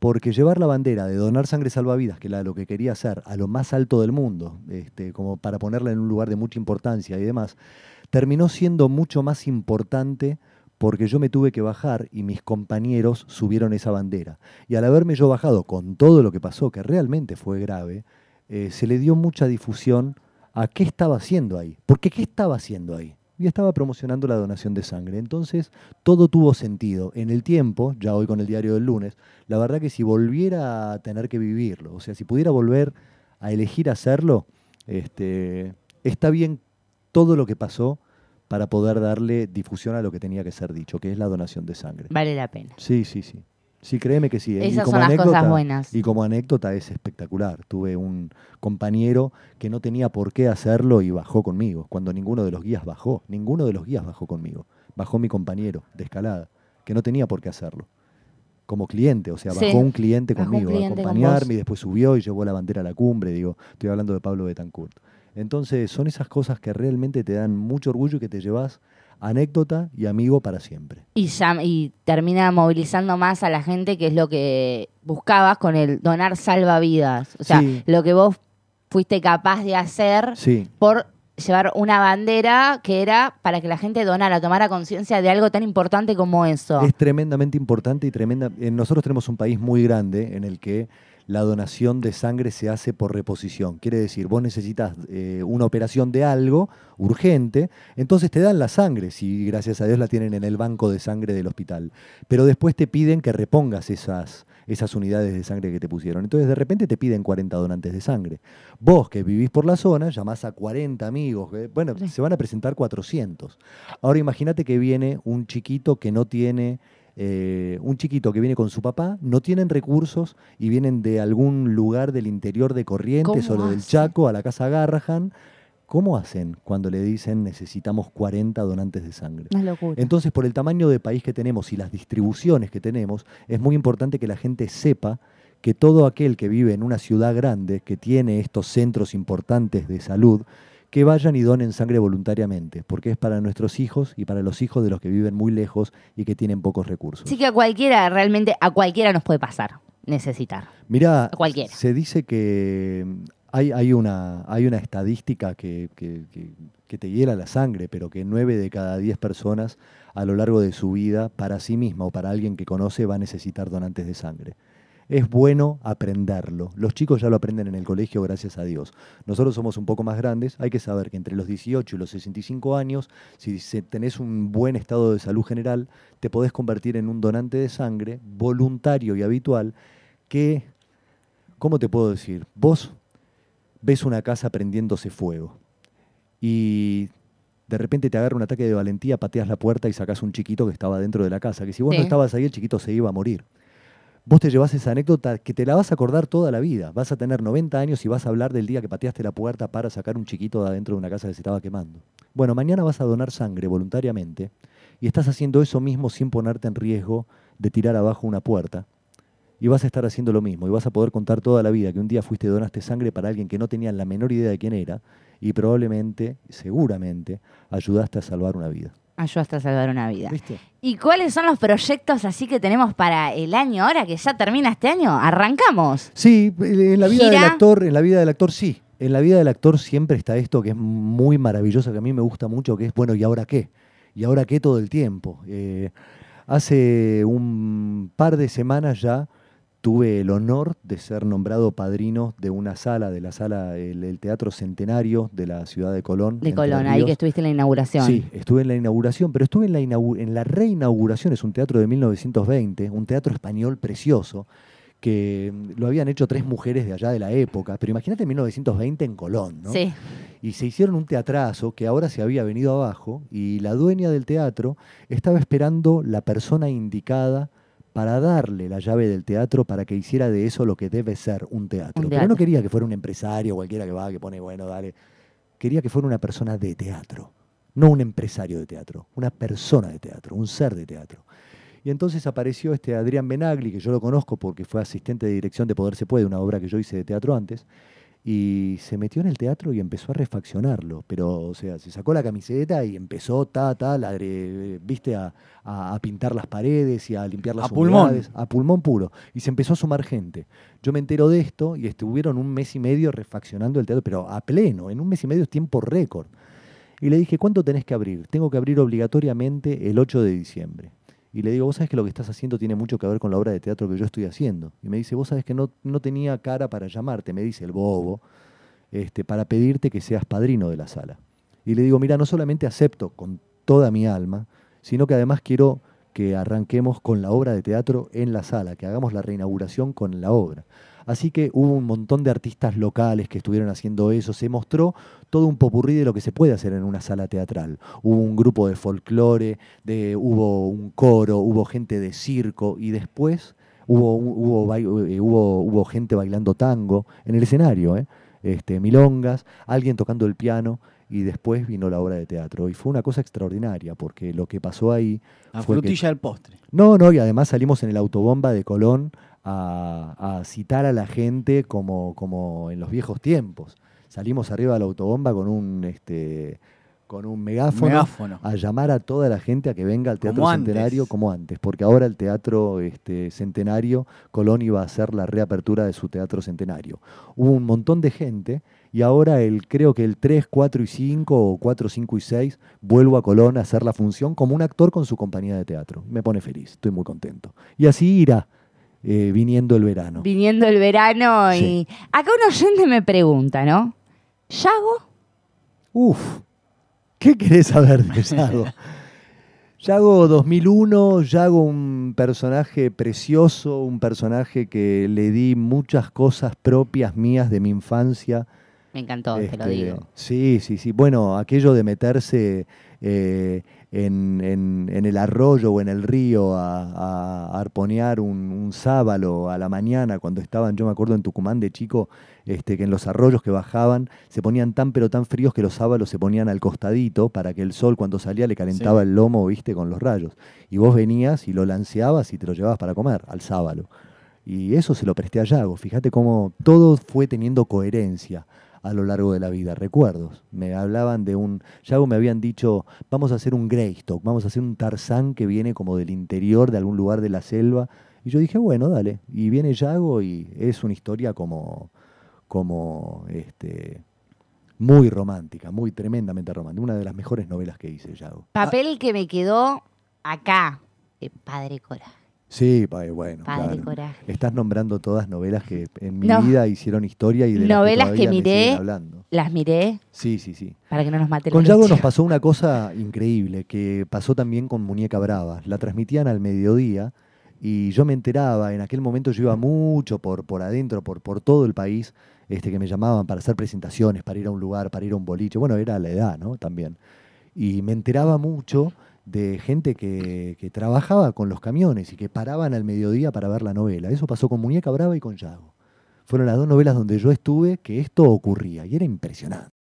porque llevar la bandera de donar sangre salvavidas, que era lo que quería hacer, a lo más alto del mundo, este, como para ponerla en un lugar de mucha importancia y demás, terminó siendo mucho más importante porque yo me tuve que bajar y mis compañeros subieron esa bandera. Y al haberme yo bajado con todo lo que pasó, que realmente fue grave, eh, se le dio mucha difusión a qué estaba haciendo ahí. Porque ¿qué estaba haciendo ahí? y estaba promocionando la donación de sangre. Entonces, todo tuvo sentido. En el tiempo, ya hoy con el diario del lunes, la verdad que si volviera a tener que vivirlo, o sea, si pudiera volver a elegir hacerlo, este, está bien todo lo que pasó para poder darle difusión a lo que tenía que ser dicho, que es la donación de sangre. Vale la pena. Sí, sí, sí. Sí, créeme que sí. ¿eh? Esas son las cosas buenas. Y como anécdota es espectacular. Tuve un compañero que no tenía por qué hacerlo y bajó conmigo, cuando ninguno de los guías bajó. Ninguno de los guías bajó conmigo. Bajó mi compañero de escalada, que no tenía por qué hacerlo. Como cliente, o sea, bajó un cliente conmigo a acompañarme y después subió y llevó la bandera a la cumbre. Digo, estoy hablando de Pablo Betancourt. Entonces, son esas cosas que realmente te dan mucho orgullo y que te llevas anécdota y amigo para siempre. Y, termina movilizando más a la gente, que es lo que buscabas con el donar salvavidas. O sea, lo que vos fuiste capaz de hacer por llevar una bandera que era para que la gente donara, tomara conciencia de algo tan importante como eso. Es tremendamente importante y tremenda. Eh, nosotros tenemos un país muy grande en el que la donación de sangre se hace por reposición. Quiere decir, vos necesitas eh, una operación de algo urgente, entonces te dan la sangre, si gracias a Dios la tienen en el banco de sangre del hospital. Pero después te piden que repongas esas, esas unidades de sangre que te pusieron. Entonces de repente te piden 40 donantes de sangre. Vos que vivís por la zona, llamás a 40 amigos, bueno, se van a presentar 400. Ahora imagínate que viene un chiquito que no tiene eh, un chiquito que viene con su papá, no tienen recursos y vienen de algún lugar del interior de Corrientes o del Chaco a la casa Garrahan. ¿Cómo hacen cuando le dicen necesitamos 40 donantes de sangre? Entonces, por el tamaño de país que tenemos y las distribuciones que tenemos, es muy importante que la gente sepa que todo aquel que vive en una ciudad grande, que tiene estos centros importantes de salud, que vayan y donen sangre voluntariamente, porque es para nuestros hijos y para los hijos de los que viven muy lejos y que tienen pocos recursos. Sí que a cualquiera, realmente a cualquiera nos puede pasar necesitar. Mira, se dice que hay, una, estadística que, te hiela la sangre, pero que 9 de cada 10 personas a lo largo de su vida, para sí misma o para alguien que conoce, va a necesitar donantes de sangre es bueno aprenderlo. Los chicos ya lo aprenden en el colegio, gracias a Dios. Nosotros somos un poco más grandes, hay que saber que entre los 18 y los 65 años, si tenés un buen estado de salud general, te podés convertir en un donante de sangre voluntario y habitual que, ¿cómo te puedo decir? Vos ves una casa prendiéndose fuego y de repente te agarra un ataque de valentía, pateas la puerta y sacas un chiquito que estaba dentro de la casa, que si vos no estabas ahí el chiquito se iba a morir vos te llevas esa anécdota que te la vas a acordar toda la vida. Vas a tener 90 años y vas a hablar del día que pateaste la puerta para sacar un chiquito de adentro de una casa que se estaba quemando. Bueno, mañana vas a donar sangre voluntariamente y estás haciendo eso mismo sin ponerte en riesgo de tirar abajo una puerta. Y vas a estar haciendo lo mismo y vas a poder contar toda la vida que un día fuiste y donaste sangre para alguien que no tenía la menor idea de quién era y probablemente, seguramente, ayudaste a salvar una vida. Ayuda hasta salvar una vida. ¿Y cuáles son los proyectos así que tenemos para el año ahora que ya termina este año? Arrancamos. Sí, en la vida del actor, en la vida del actor sí. En la vida del actor siempre está esto que es muy maravilloso, que a mí me gusta mucho, que es bueno, ¿y ahora qué? ¿Y ahora qué todo el tiempo? Eh, hace un par de semanas ya tuve el honor de ser nombrado padrino de una sala, de la sala, del Teatro Centenario de la ciudad de Colón. De Colón, ahí que estuviste en la inauguración. Sí, estuve en la inauguración, pero estuve en la, en la reinauguración, es un teatro de 1920, un teatro español precioso, que mm, lo habían hecho tres mujeres de allá de la época, pero imagínate 1920 en Colón, ¿no? Sí. Y se hicieron un teatrazo que ahora se había venido abajo y la dueña del teatro estaba esperando la persona indicada para darle la llave del teatro para que hiciera de eso lo que debe ser un teatro. Pero no quería que fuera un empresario cualquiera que va, que pone, bueno, dale. Quería que fuera una persona de teatro, no un empresario de teatro, una persona de teatro, un ser de teatro. Y entonces apareció este Adrián Benagli, que yo lo conozco porque fue asistente de dirección de Poder Se Puede, una obra que yo hice de teatro antes, y se metió en el teatro y empezó a refaccionarlo. Pero, o sea, se sacó la camiseta y empezó, ta, viste, a, pintar las paredes y a limpiar las a A pulmón puro. Y se empezó a sumar gente. Yo me entero de esto y estuvieron un mes y medio refaccionando el teatro, pero a pleno, en un mes y medio es tiempo récord. Y le dije, ¿cuánto tenés que abrir? Tengo que abrir obligatoriamente el 8 de diciembre. Y le digo, vos sabés que lo que estás haciendo tiene mucho que ver con la obra de teatro que yo estoy haciendo. Y me dice, vos sabés que no, tenía cara para llamarte, me dice el bobo, este, para pedirte que seas padrino de la sala. Y le digo, mira, no solamente acepto con toda mi alma, sino que además quiero que arranquemos con la obra de teatro en la sala, que hagamos la reinauguración con la obra. Así que hubo un montón de artistas locales que estuvieron haciendo eso. Se mostró todo un popurrí de lo que se puede hacer en una sala teatral. Hubo un grupo de folclore, de, hubo un coro, hubo gente de circo y después hubo, eh, hubo, gente bailando tango en el escenario. Eh, este, milongas, alguien tocando el piano y después vino la obra de teatro. Y fue una cosa extraordinaria, porque lo que pasó ahí. A frutilla postre. No, no, y además salimos en el autobomba de Colón a, citar a la gente como, como en los viejos tiempos. Salimos arriba de la autobomba con un este con un megáfono, a llamar a toda la gente a que venga al Teatro Centenario como antes, porque ahora el Teatro este, Centenario, Colón iba a hacer la reapertura de su Teatro Centenario. Hubo un montón de gente y ahora creo que el 3, 4 y 5 o 4, 5 y 6 vuelvo a Colón a hacer la función como un actor con su compañía de teatro. Me pone feliz, estoy muy contento. Y así irá. Eh, viniendo el verano. Viniendo el verano y. Acá un oyente me pregunta, ¿no? ¿Yago? Uf, ¿qué querés saber de Yago? Yago 2001, Yago un personaje precioso, un personaje que le di muchas cosas propias mías de mi infancia. Me encantó, te lo este, digo. Sí, sí, sí. Bueno, aquello de meterse eh, en, el arroyo o en el río a, arponear un, sábalo a la mañana cuando estaban, yo me acuerdo en Tucumán de chico, este, que en los arroyos que bajaban se ponían tan pero tan fríos que los sábalos se ponían al costadito para que el sol cuando salía le calentaba el lomo, viste, con los rayos. Y vos venías y lo lanceabas y te lo llevabas para comer al sábalo. Y eso se lo presté a Yago. Fíjate cómo todo fue teniendo coherencia a lo largo de la vida, recuerdos. Me hablaban de un, Yago me habían dicho, vamos a hacer un Greystock, vamos a hacer un Tarzán que viene como del interior de algún lugar de la selva. Y yo dije, bueno, dale. Y viene Yago y es una historia como, como este, muy romántica, muy tremendamente romántica. Una de las mejores novelas que hice, Yago. Papel que me quedó acá, en Padre Cora. Sí, bueno. Estás nombrando todas novelas que en mi vida hicieron historia y de novelas que, que miré. Las miré. Sí, sí, sí. Para que no nos mate Con Yago nos pasó una cosa increíble que pasó también con Muñeca Brava. La transmitían al mediodía y yo me enteraba, en aquel momento yo iba mucho por, por adentro, por, por todo el país, este, que me llamaban para hacer presentaciones, para ir a un lugar, para ir a un boliche. Bueno, era la edad, ¿no? También. Y me enteraba mucho de gente que, que, trabajaba con los camiones y que paraban al mediodía para ver la novela. Eso pasó con Muñeca Brava y con Yago. Fueron las dos novelas donde yo estuve que esto ocurría y era impresionante.